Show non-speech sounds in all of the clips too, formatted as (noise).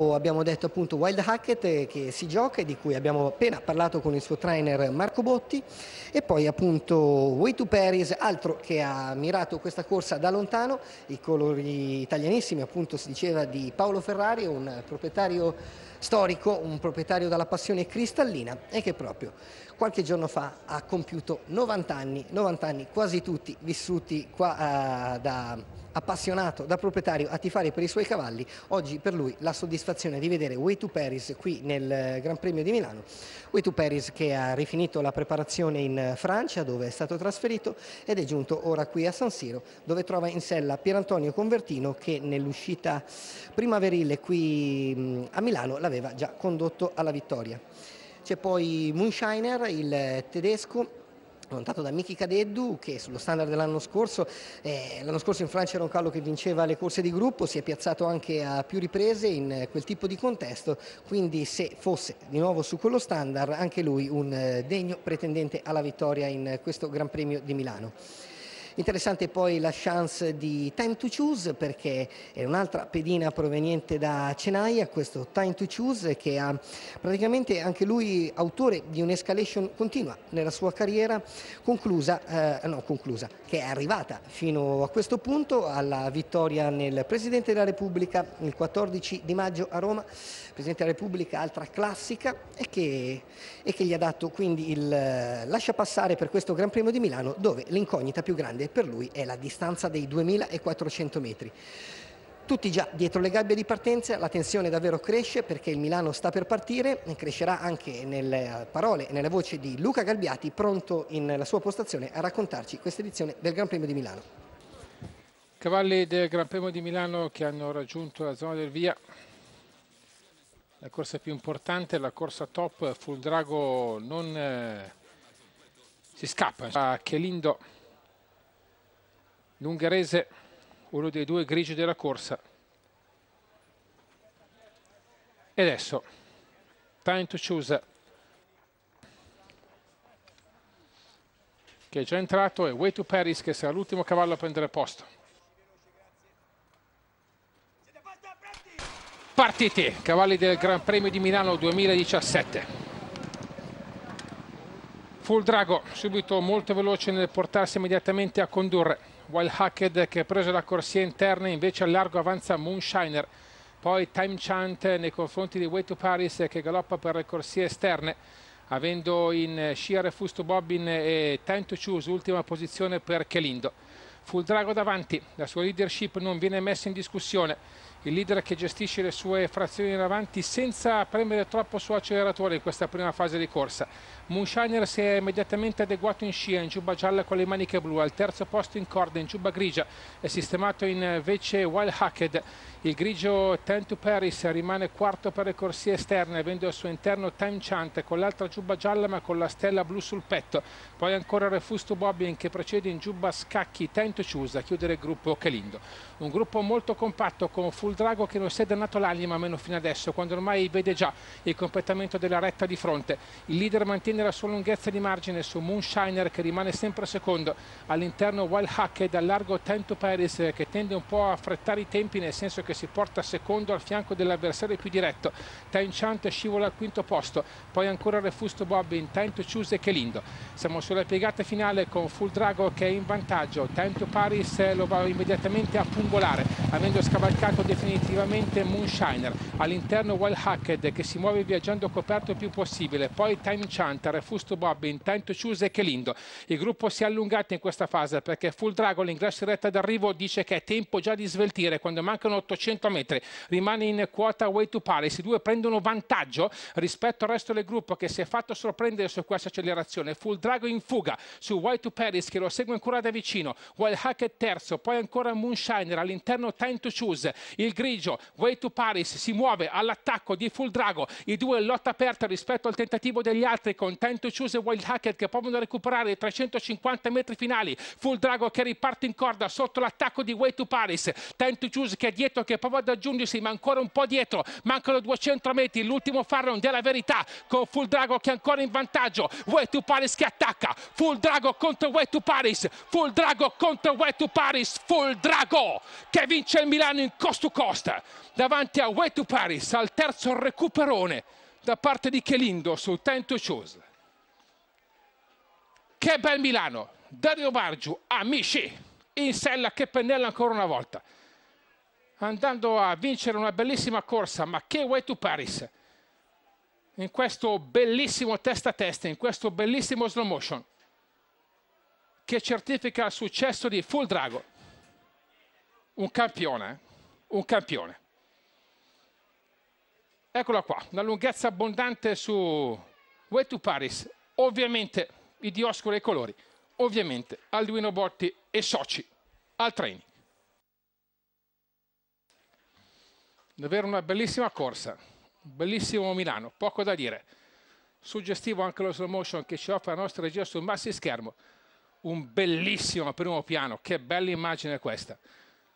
Abbiamo detto appunto Wild Hackett eh, che si gioca e di cui abbiamo appena parlato con il suo trainer Marco Botti e poi appunto Way to Paris, altro che ha mirato questa corsa da lontano, i colori italianissimi appunto si diceva di Paolo Ferrari, un proprietario storico, un proprietario dalla passione cristallina e che proprio qualche giorno fa ha compiuto 90 anni, 90 anni quasi tutti vissuti qua eh, da appassionato, da proprietario a tifare per i suoi cavalli, oggi per lui la soddisfazione di vedere Way to Paris qui nel eh, Gran Premio di Milano, Way to Paris che ha rifinito la preparazione in eh, Francia dove è stato trasferito ed è giunto ora qui a San Siro dove trova in sella Pierantonio Convertino che nell'uscita primaverile qui mm, a Milano l'aveva già condotto alla vittoria. C'è poi Moonshiner, il tedesco, montato da Miki Cadeddu che sullo standard dell'anno scorso, eh, l'anno scorso in Francia era un callo che vinceva le corse di gruppo, si è piazzato anche a più riprese in eh, quel tipo di contesto, quindi se fosse di nuovo su quello standard anche lui un eh, degno pretendente alla vittoria in eh, questo Gran Premio di Milano. Interessante poi la chance di Time to Choose perché è un'altra pedina proveniente da Cenaia, questo Time to Choose che ha praticamente anche lui autore di un'escalation continua nella sua carriera conclusa, eh, no, conclusa, che è arrivata fino a questo punto alla vittoria nel Presidente della Repubblica il 14 di maggio a Roma, Presidente della Repubblica altra classica e che, e che gli ha dato quindi il eh, lascia passare per questo Gran Premio di Milano dove l'incognita più grande per lui è la distanza dei 2400 metri. Tutti già dietro le gabbie di partenza, la tensione davvero cresce perché il Milano sta per partire e crescerà anche nelle eh, parole e nella voce di Luca Galbiati, pronto nella sua postazione a raccontarci questa edizione del Gran Premio di Milano. Cavalli del Gran Premio di Milano che hanno raggiunto la zona del via. La corsa più importante, la corsa top, Drago non eh, si scappa. A ah, lindo! l'ungherese uno dei due grigi della corsa e adesso Time to Choose che è già entrato e Way to Paris che sarà l'ultimo cavallo a prendere posto partiti cavalli del Gran Premio di Milano 2017. Full Drago, subito molto veloce nel portarsi immediatamente a condurre. Wild Hacked che prese la corsia interna invece al largo avanza Moonshiner poi Time Chant nei confronti di Way to Paris che galoppa per le corsie esterne avendo in scia Refusto Bobbin e Time to Choose ultima posizione per Chelindo Drago davanti, la sua leadership non viene messa in discussione il leader che gestisce le sue frazioni in avanti senza premere troppo sull'acceleratore in questa prima fase di corsa. Munshiner si è immediatamente adeguato in scia, in giubba gialla con le maniche blu, al terzo posto in corda, in giubba grigia, è sistemato eh, invece Wild Hacked. Il grigio Ten to Paris rimane quarto per le corsie esterne, avendo al suo interno Time Chant con l'altra giubba gialla ma con la stella blu sul petto. Poi ancora Refusto Bobbin che procede in giubba Scacchi, Ten to Choose a chiudere il gruppo Calindo. Un gruppo molto compatto con Full sul drago che non si è dannato l'anima almeno fino adesso, quando ormai vede già il completamento della retta di fronte. Il leader mantiene la sua lunghezza di margine su Moonshiner che rimane sempre secondo. All'interno Wild Hack e dal largo Tento Paris che tende un po' a affrettare i tempi nel senso che si porta secondo al fianco dell'avversario più diretto. Time Chant scivola al quinto posto, poi ancora Refusto Bobbin, Tento Ciuse e Chelindo. Siamo sulla piegata finale con Full Drago che è in vantaggio. Tento Paris lo va immediatamente a pungolare avendo scavalcato definitivamente definitivamente Moonshiner, all'interno Wild Hacked che si muove viaggiando coperto il più possibile, poi Time Chanter, Fusto Bobbin, Time to Choose e Kelindo. Il gruppo si è allungato in questa fase perché Full Dragon, l'ingresso in retta d'arrivo, dice che è tempo già di sveltire quando mancano 800 metri, rimane in quota Way to Palace, i due prendono vantaggio rispetto al resto del gruppo che si è fatto sorprendere su questa accelerazione, Full Dragon in fuga su Way to Paris che lo segue ancora da vicino, Wild Hacked terzo, poi ancora Moonshiner all'interno Time to Choose, il il grigio, Way to Paris si muove all'attacco di Full Drago, i due lotta aperta rispetto al tentativo degli altri con Tento Choose e Wild Hacker che provano a recuperare i 350 metri finali, Full Drago che riparte in corda sotto l'attacco di Way to Paris, Tento Choose che è dietro che prova ad aggiungersi ma ancora un po' dietro, mancano 200 metri, l'ultimo far della verità con Full Drago che è ancora in vantaggio, Way to Paris che attacca, Full Drago contro Way to Paris, Full Drago contro Way to Paris, Full Drago che vince il Milano in costo Costa davanti a Way to Paris al terzo recuperone da parte di Chelindo su Tento Shoes. Che bel Milano! Dario Bargiu, amici! In sella che pennella ancora una volta. Andando a vincere una bellissima corsa, ma che Way to Paris! In questo bellissimo testa a testa, in questo bellissimo slow motion che certifica il successo di Full Drago. Un campione. Eh un campione. Eccola qua, una lunghezza abbondante su Way to Paris, ovviamente i Dioscuro e i colori, ovviamente Alduino Botti e soci al training. Davvero una bellissima corsa, bellissimo Milano, poco da dire. Suggestivo anche lo slow motion che ci offre la nostra regia sul massi schermo. Un bellissimo primo piano, che bella immagine questa,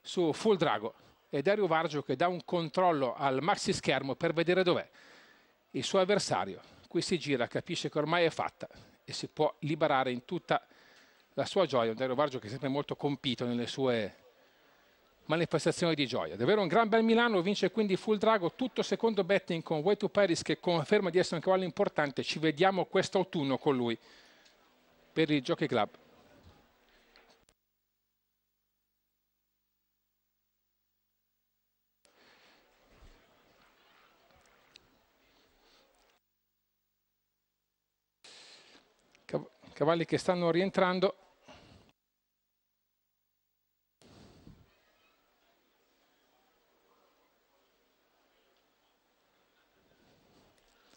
su Full Drago e Dario Vargio che dà un controllo al maxi schermo per vedere dov'è il suo avversario. Qui si gira, capisce che ormai è fatta e si può liberare in tutta la sua gioia. Un Dario Vargio che è sempre molto compito nelle sue manifestazioni di gioia. Davvero un gran bel Milano, vince quindi Full Drago, tutto secondo betting con Way to Paris che conferma di essere un cavallo importante. Ci vediamo quest'autunno con lui per il Giochi Club. cavalli che stanno rientrando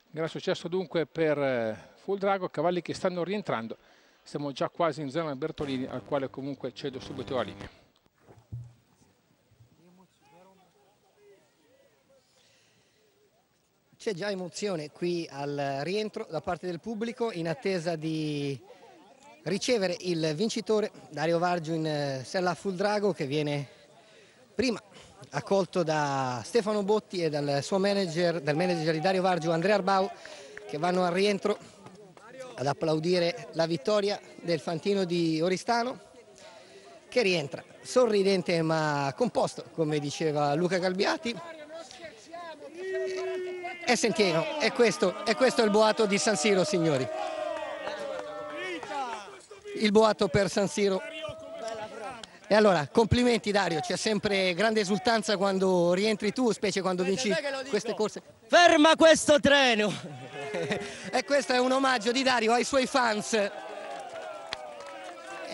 Gran successo dunque per eh, Full Drago, cavalli che stanno rientrando. Siamo già quasi in zona Bertolini, al quale comunque cedo subito la linea. C'è già emozione qui al rientro da parte del pubblico in attesa di ricevere il vincitore Dario Vargio in eh, sella full drago che viene prima accolto da Stefano Botti e dal suo manager, dal manager di Dario Vargio Andrea Arbau che vanno al rientro ad applaudire la vittoria del Fantino di Oristano che rientra sorridente ma composto come diceva Luca Calbiati è sentiero e questo, e questo è il boato di San Siro signori il boato per San Siro e allora, complimenti Dario, c'è sempre grande esultanza quando rientri tu, specie quando vinci queste corse. Ferma questo treno! (laughs) e questo è un omaggio di Dario ai suoi fans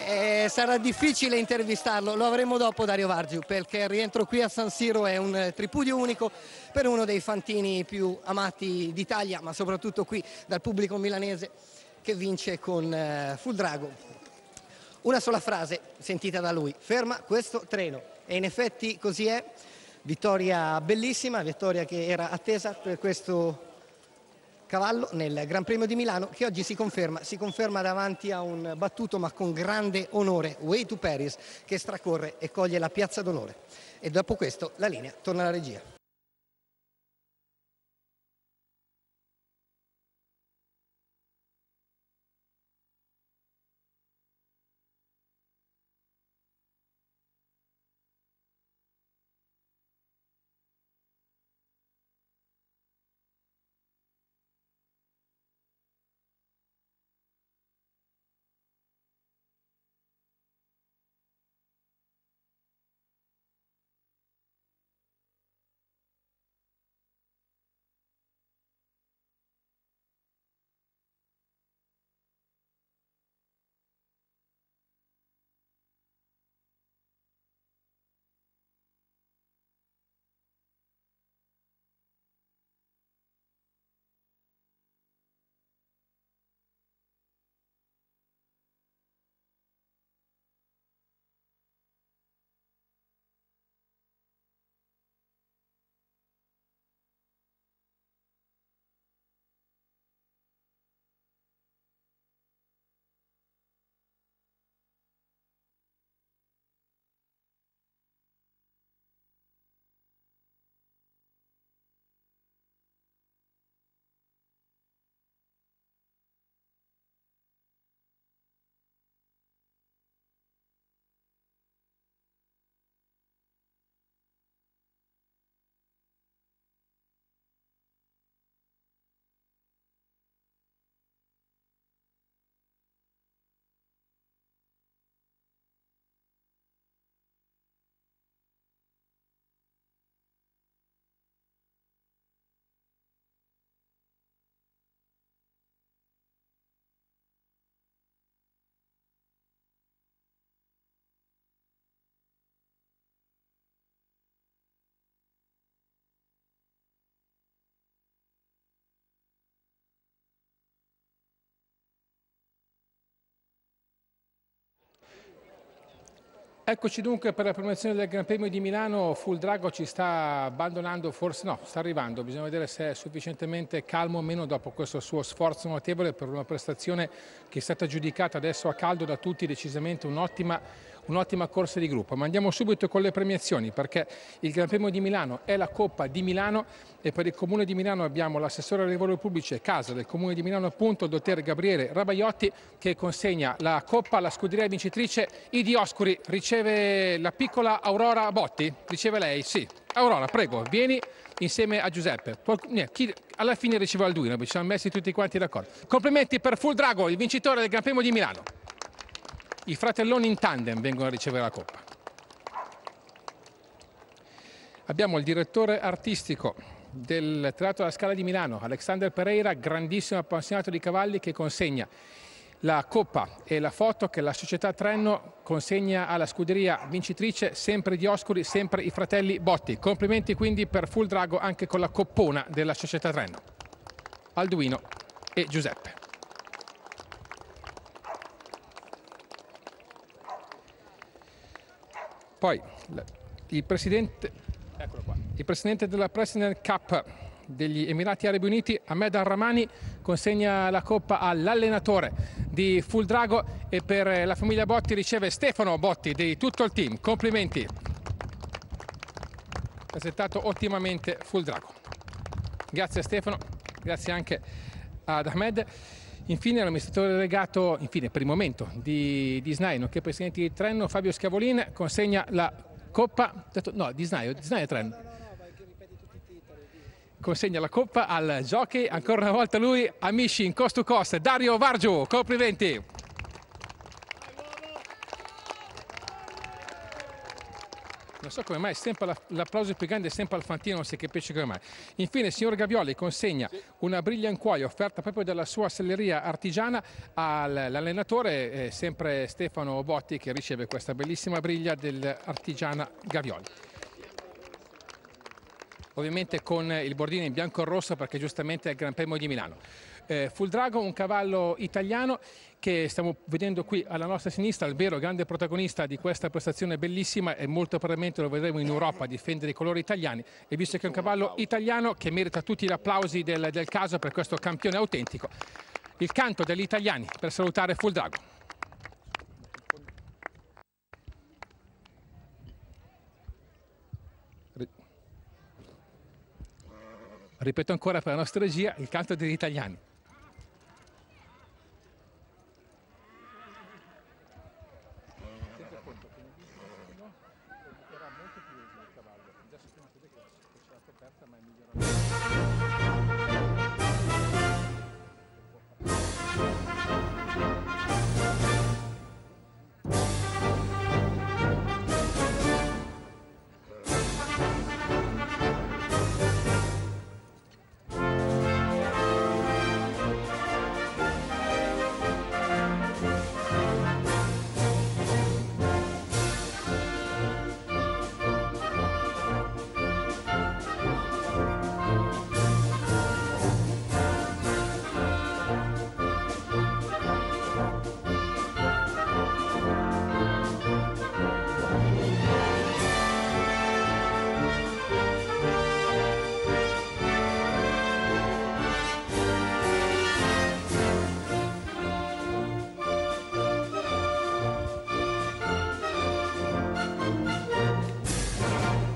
eh, sarà difficile intervistarlo, lo avremo dopo Dario Vargiu perché il rientro qui a San Siro è un tripudio unico per uno dei fantini più amati d'Italia ma soprattutto qui dal pubblico milanese che vince con eh, Fuldrago. Una sola frase sentita da lui, ferma questo treno e in effetti così è, vittoria bellissima, vittoria che era attesa per questo cavallo nel Gran Premio di Milano che oggi si conferma, si conferma davanti a un battuto ma con grande onore Way to Paris che stracorre e coglie la piazza d'onore. E dopo questo la linea torna alla regia. Eccoci dunque per la promozione del Gran Premio di Milano, Full Drago ci sta abbandonando, forse no, sta arrivando, bisogna vedere se è sufficientemente calmo o meno dopo questo suo sforzo notevole per una prestazione che è stata giudicata adesso a caldo da tutti, decisamente un'ottima prestazione un'ottima corsa di gruppo. Ma andiamo subito con le premiazioni perché il Gran Premio di Milano è la Coppa di Milano e per il Comune di Milano abbiamo l'assessore alle lavori pubblici e casa del Comune di Milano appunto, il dottor Gabriele Rabaiotti che consegna la Coppa alla scuderia vincitrice Idi Oscuri. Riceve la piccola Aurora Botti? Riceve lei? Sì. Aurora, prego, vieni insieme a Giuseppe. Chi alla fine riceve Alduino, ci siamo messi tutti quanti d'accordo. Complimenti per Full Drago, il vincitore del Gran Premio di Milano. I fratelloni in tandem vengono a ricevere la coppa. Abbiamo il direttore artistico del Teatro alla Scala di Milano, Alexander Pereira, grandissimo appassionato di cavalli che consegna la coppa e la foto che la società Trenno consegna alla scuderia vincitrice sempre di Oscuri, sempre i fratelli Botti. Complimenti quindi per Full Drago anche con la coppona della società Trenno. Alduino e Giuseppe. Poi il presidente, il presidente della President Cup degli Emirati Arabi Uniti, Ahmed Arramani, consegna la coppa all'allenatore di Full Drago e per eh, la famiglia Botti riceve Stefano Botti di tutto il team. Complimenti. Presentato ottimamente Full Drago. Grazie a Stefano, grazie anche ad Ahmed. Infine l'amministratore delegato, infine per il momento, di, di Snaino, che presidente di Trenno, Fabio Scavolin, consegna la coppa, no, di Snaio, di Snaio Trenno. Consegna la coppa al jockey, ancora una volta lui, amici in cost to cost, Dario Vargio, copriventi. non so come mai l'applauso più grande è sempre al Fantino, non si capisce come mai. Infine il signor Gavioli consegna sì. una briglia in cuoio offerta proprio dalla sua selleria artigiana all'allenatore, eh, sempre Stefano Botti, che riceve questa bellissima briglia dell'artigiana Gavioli ovviamente con il bordino in bianco e rosso perché giustamente è il Gran Premio di Milano. Eh, Full Drago, un cavallo italiano che stiamo vedendo qui alla nostra sinistra, il vero grande protagonista di questa prestazione bellissima e molto probabilmente lo vedremo in Europa a difendere i colori italiani e visto che è un cavallo italiano che merita tutti gli applausi del, del caso per questo campione autentico, il canto degli italiani per salutare Full Drago. Ripeto ancora per la nostra regia, il canto degli italiani.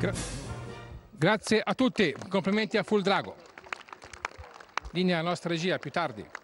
Gra grazie a tutti, complimenti a Full Drago. Linea nostra regia, più tardi.